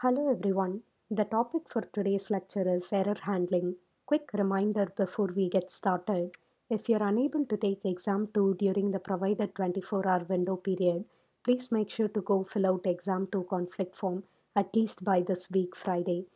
Hello everyone. The topic for today's lecture is error handling. Quick reminder before we get started. If you're unable to take exam 2 during the provided 24-hour window period, please make sure to go fill out exam 2 conflict form at least by this week Friday.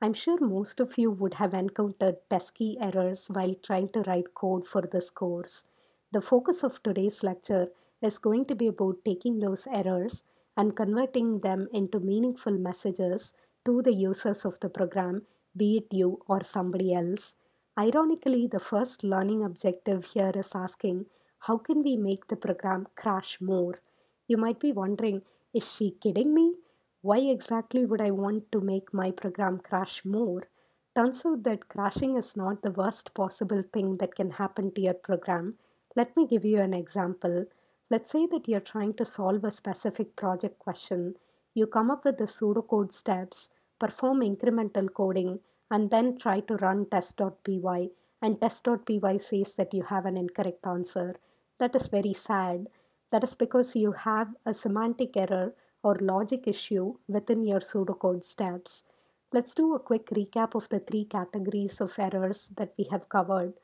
I'm sure most of you would have encountered pesky errors while trying to write code for this course. The focus of today's lecture is going to be about taking those errors and converting them into meaningful messages to the users of the program, be it you or somebody else. Ironically, the first learning objective here is asking how can we make the program crash more? You might be wondering, is she kidding me? Why exactly would I want to make my program crash more? Turns out that crashing is not the worst possible thing that can happen to your program. Let me give you an example. Let's say that you're trying to solve a specific project question. You come up with the pseudocode steps, perform incremental coding, and then try to run test.py. And test.py says that you have an incorrect answer. That is very sad. That is because you have a semantic error or logic issue within your pseudocode steps. Let's do a quick recap of the three categories of errors that we have covered.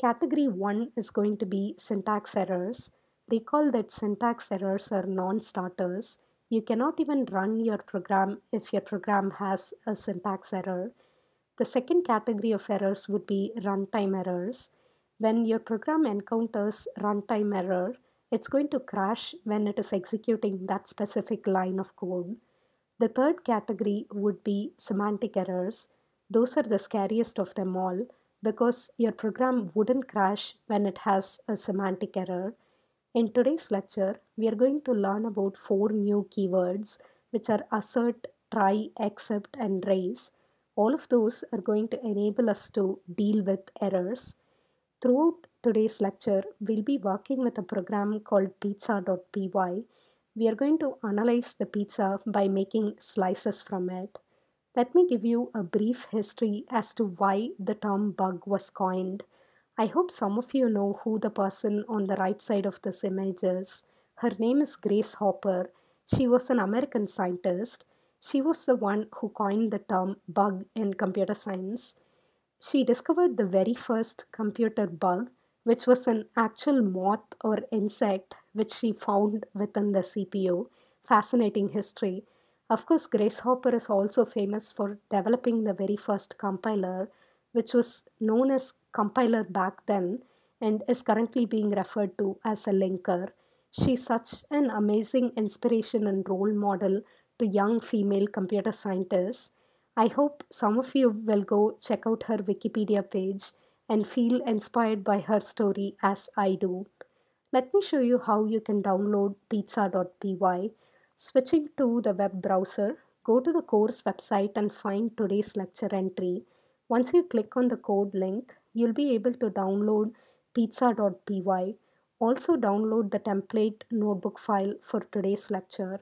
Category 1 is going to be syntax errors Recall that syntax errors are non-starters. You cannot even run your program if your program has a syntax error. The second category of errors would be runtime errors. When your program encounters runtime error, it's going to crash when it is executing that specific line of code. The third category would be semantic errors. Those are the scariest of them all because your program wouldn't crash when it has a semantic error. In today's lecture, we are going to learn about four new keywords which are assert, try, accept and raise. All of those are going to enable us to deal with errors. Throughout today's lecture, we'll be working with a program called pizza.py. We are going to analyze the pizza by making slices from it. Let me give you a brief history as to why the term bug was coined I hope some of you know who the person on the right side of this image is. Her name is Grace Hopper. She was an American scientist. She was the one who coined the term bug in computer science. She discovered the very first computer bug, which was an actual moth or insect which she found within the CPU. Fascinating history. Of course, Grace Hopper is also famous for developing the very first compiler, which was known as compiler back then and is currently being referred to as a linker. She's such an amazing inspiration and role model to young female computer scientists. I hope some of you will go check out her Wikipedia page and feel inspired by her story as I do. Let me show you how you can download pizza.py. Switching to the web browser, go to the course website and find today's lecture entry. Once you click on the code link, you'll be able to download pizza.py. Also download the template notebook file for today's lecture.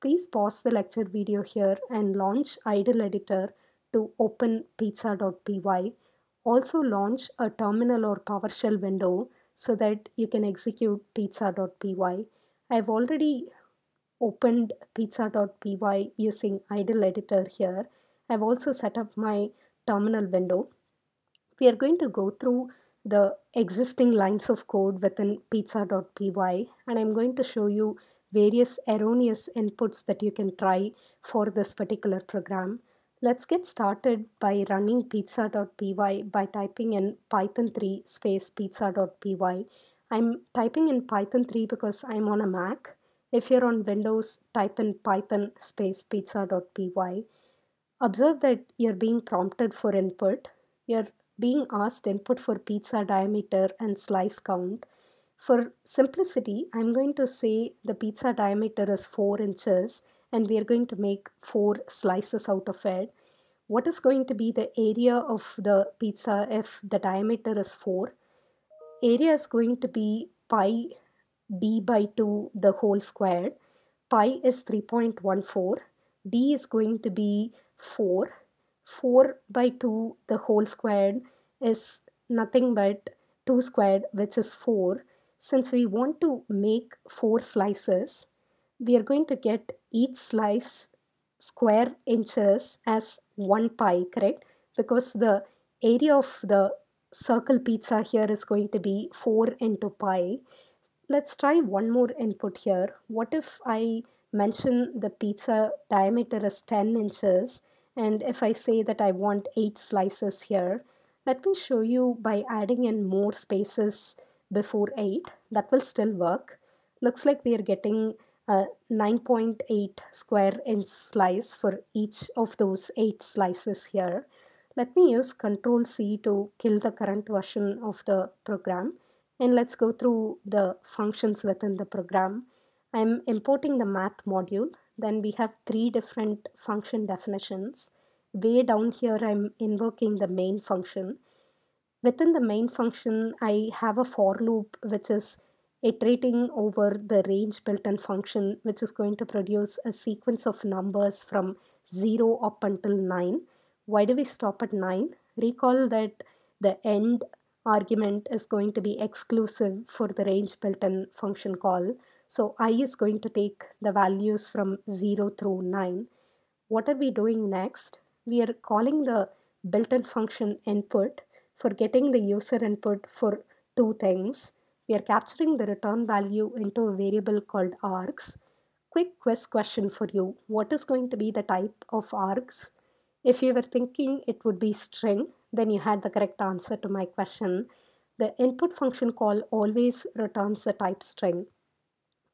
Please pause the lecture video here and launch Idle Editor to open pizza.py. Also launch a terminal or PowerShell window so that you can execute pizza.py. I've already opened pizza.py using idle editor here. I've also set up my terminal window, we are going to go through the existing lines of code within pizza.py and I'm going to show you various erroneous inputs that you can try for this particular program. Let's get started by running pizza.py by typing in python 3 space pizza.py. I'm typing in python 3 because I'm on a Mac. If you're on Windows, type in python space pizza.py. Observe that you're being prompted for input. You're being asked input for pizza diameter and slice count. For simplicity, I'm going to say the pizza diameter is 4 inches and we are going to make 4 slices out of it. What is going to be the area of the pizza if the diameter is 4? Area is going to be pi d by 2 the whole squared. Pi is 3.14. d is going to be 4. 4 by 2 the whole squared is nothing but 2 squared which is 4. Since we want to make 4 slices, we are going to get each slice square inches as 1 pi, correct? Because the area of the circle pizza here is going to be 4 into pi. Let's try one more input here. What if I mention the pizza diameter is 10 inches and if I say that I want 8 slices here let me show you by adding in more spaces before 8 that will still work looks like we are getting a 9.8 square inch slice for each of those 8 slices here let me use control C to kill the current version of the program and let's go through the functions within the program. I'm importing the math module then we have three different function definitions way down here I'm invoking the main function within the main function I have a for loop which is iterating over the range built-in function which is going to produce a sequence of numbers from 0 up until 9 why do we stop at 9 recall that the end argument is going to be exclusive for the range built-in function call so i is going to take the values from 0 through 9. What are we doing next? We are calling the built-in function input for getting the user input for two things. We are capturing the return value into a variable called args. Quick quiz question for you. What is going to be the type of args? If you were thinking it would be string, then you had the correct answer to my question. The input function call always returns the type string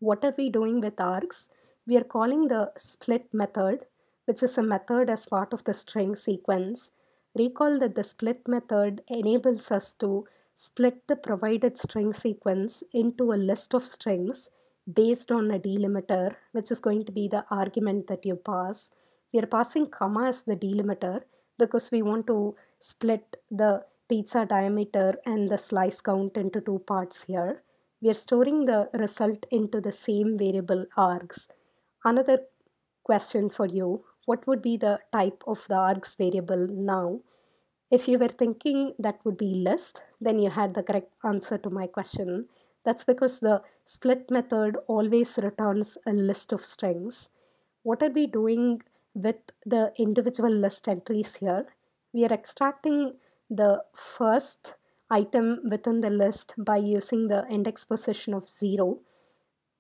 what are we doing with args? We are calling the split method, which is a method as part of the string sequence. Recall that the split method enables us to split the provided string sequence into a list of strings based on a delimiter, which is going to be the argument that you pass. We are passing comma as the delimiter because we want to split the pizza diameter and the slice count into two parts here we are storing the result into the same variable args. Another question for you, what would be the type of the args variable now? If you were thinking that would be list, then you had the correct answer to my question. That's because the split method always returns a list of strings. What are we doing with the individual list entries here? We are extracting the first item within the list by using the index position of 0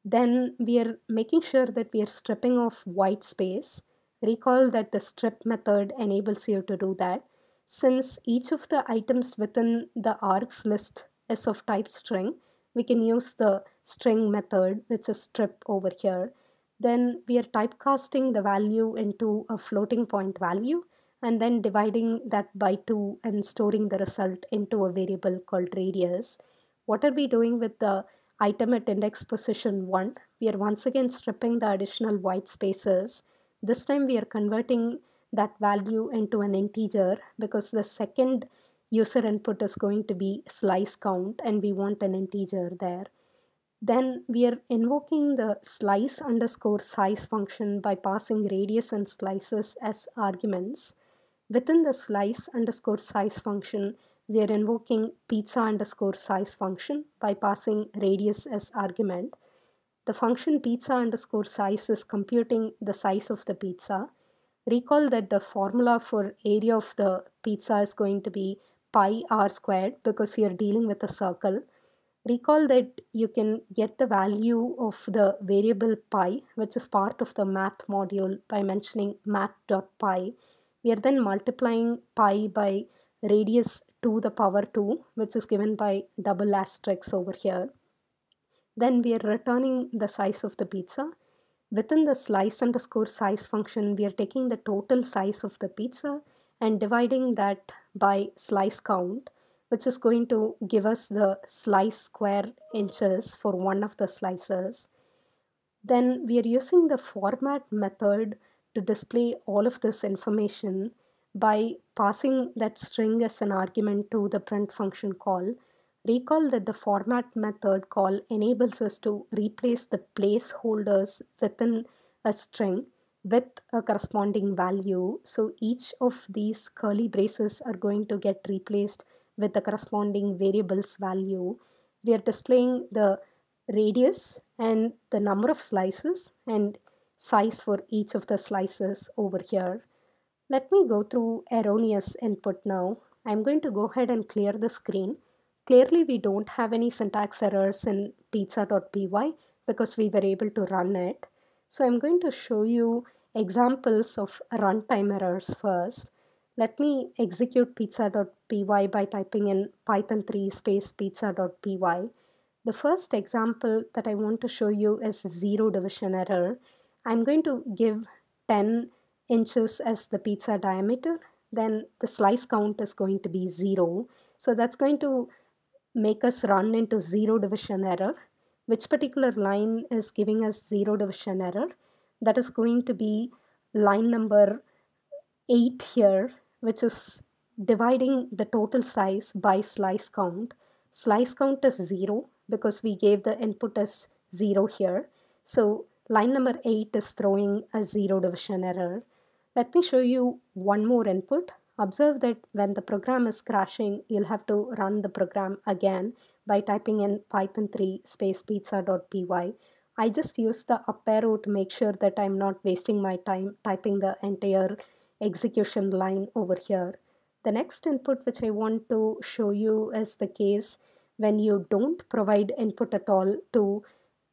then we are making sure that we are stripping off white space recall that the strip method enables you to do that since each of the items within the args list is of type string we can use the string method which is strip over here then we are typecasting the value into a floating point value and then dividing that by 2 and storing the result into a variable called radius. What are we doing with the item at index position 1? We are once again stripping the additional white spaces. This time we are converting that value into an integer because the second user input is going to be slice count and we want an integer there. Then we are invoking the slice underscore size function by passing radius and slices as arguments. Within the slice underscore size function, we are invoking pizza underscore size function by passing radius as argument. The function pizza underscore size is computing the size of the pizza. Recall that the formula for area of the pizza is going to be pi r squared because you are dealing with a circle. Recall that you can get the value of the variable pi which is part of the math module by mentioning math.py we are then multiplying pi by radius to the power 2 which is given by double asterisk over here. Then we are returning the size of the pizza. Within the slice underscore size function we are taking the total size of the pizza and dividing that by slice count which is going to give us the slice square inches for one of the slices. Then we are using the format method to display all of this information by passing that string as an argument to the print function call. Recall that the format method call enables us to replace the placeholders within a string with a corresponding value. So each of these curly braces are going to get replaced with the corresponding variable's value. We are displaying the radius and the number of slices and size for each of the slices over here. Let me go through erroneous input now. I'm going to go ahead and clear the screen. Clearly we don't have any syntax errors in pizza.py because we were able to run it. So I'm going to show you examples of runtime errors first. Let me execute pizza.py by typing in python 3 space pizza.py. The first example that I want to show you is zero division error. I'm going to give 10 inches as the pizza diameter, then the slice count is going to be 0. So that's going to make us run into 0 division error. Which particular line is giving us 0 division error? That is going to be line number 8 here, which is dividing the total size by slice count. Slice count is 0 because we gave the input as 0 here. So Line number 8 is throwing a zero division error. Let me show you one more input. Observe that when the program is crashing, you'll have to run the program again by typing in python 3 space pizza.py. I just use the up arrow to make sure that I'm not wasting my time typing the entire execution line over here. The next input which I want to show you is the case when you don't provide input at all to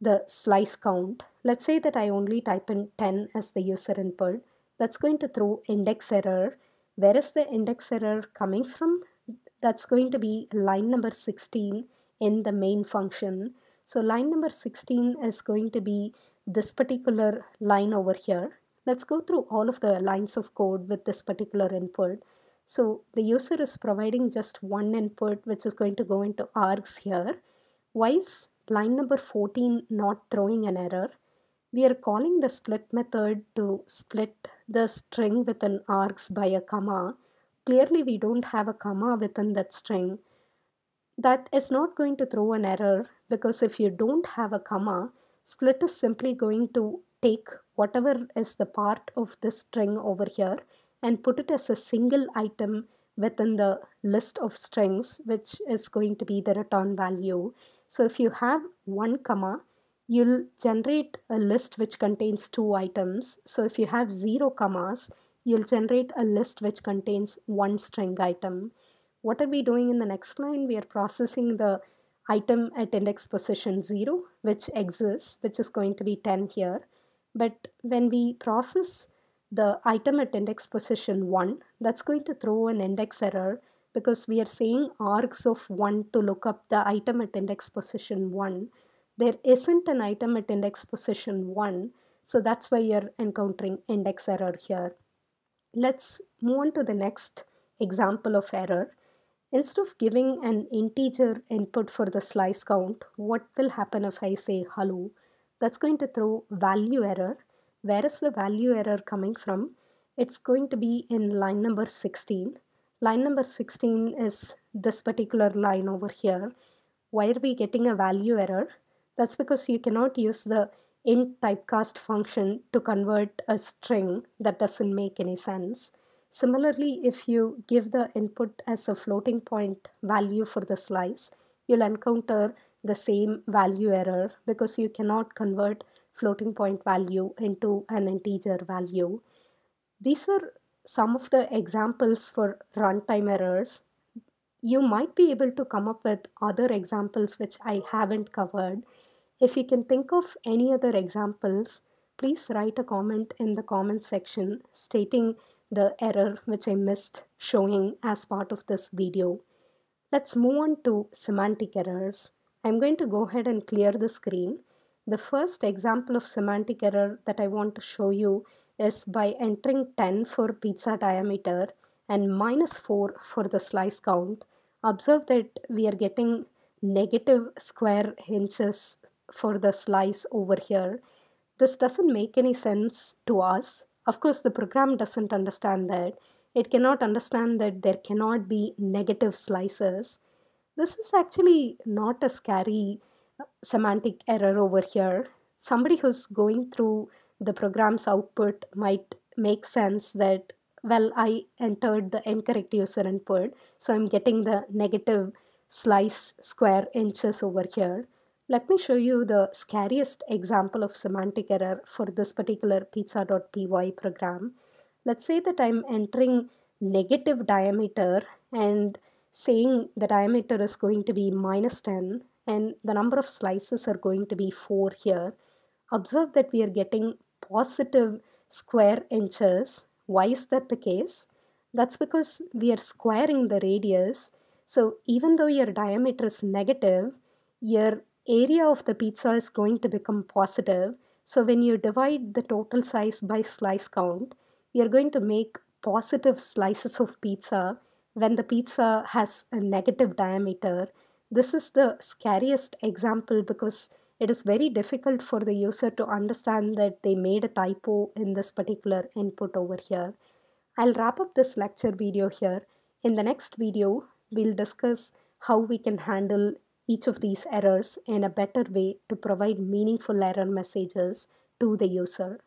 the slice count. Let's say that I only type in 10 as the user input. That's going to throw index error. Where is the index error coming from? That's going to be line number 16 in the main function. So line number 16 is going to be this particular line over here. Let's go through all of the lines of code with this particular input. So the user is providing just one input which is going to go into args here. Why is line number 14 not throwing an error, we are calling the split method to split the string within args by a comma. Clearly we don't have a comma within that string. That is not going to throw an error because if you don't have a comma, split is simply going to take whatever is the part of this string over here and put it as a single item within the list of strings which is going to be the return value so if you have one comma, you'll generate a list which contains two items. So if you have zero commas, you'll generate a list which contains one string item. What are we doing in the next line? We are processing the item at index position 0 which exists which is going to be 10 here but when we process the item at index position 1 that's going to throw an index error because we are saying args of 1 to look up the item at index position 1. There isn't an item at index position 1, so that's why you're encountering index error here. Let's move on to the next example of error. Instead of giving an integer input for the slice count, what will happen if I say hello? That's going to throw value error. Where is the value error coming from? It's going to be in line number 16 line number 16 is this particular line over here why are we getting a value error that's because you cannot use the int typecast function to convert a string that doesn't make any sense similarly if you give the input as a floating point value for the slice you'll encounter the same value error because you cannot convert floating point value into an integer value these are some of the examples for runtime errors, you might be able to come up with other examples which I haven't covered. If you can think of any other examples, please write a comment in the comment section stating the error which I missed showing as part of this video. Let's move on to semantic errors. I'm going to go ahead and clear the screen. The first example of semantic error that I want to show you is by entering 10 for pizza diameter and minus 4 for the slice count. Observe that we are getting negative square inches for the slice over here. This doesn't make any sense to us. Of course, the program doesn't understand that. It cannot understand that there cannot be negative slices. This is actually not a scary uh, semantic error over here. Somebody who's going through the program's output might make sense that well i entered the incorrect user input so i'm getting the negative slice square inches over here let me show you the scariest example of semantic error for this particular pizza.py program let's say that i'm entering negative diameter and saying the diameter is going to be minus 10 and the number of slices are going to be 4 here observe that we are getting positive square inches. Why is that the case? That's because we are squaring the radius. So even though your diameter is negative, your area of the pizza is going to become positive. So when you divide the total size by slice count, you're going to make positive slices of pizza when the pizza has a negative diameter. This is the scariest example because it is very difficult for the user to understand that they made a typo in this particular input over here. I'll wrap up this lecture video here. In the next video, we'll discuss how we can handle each of these errors in a better way to provide meaningful error messages to the user.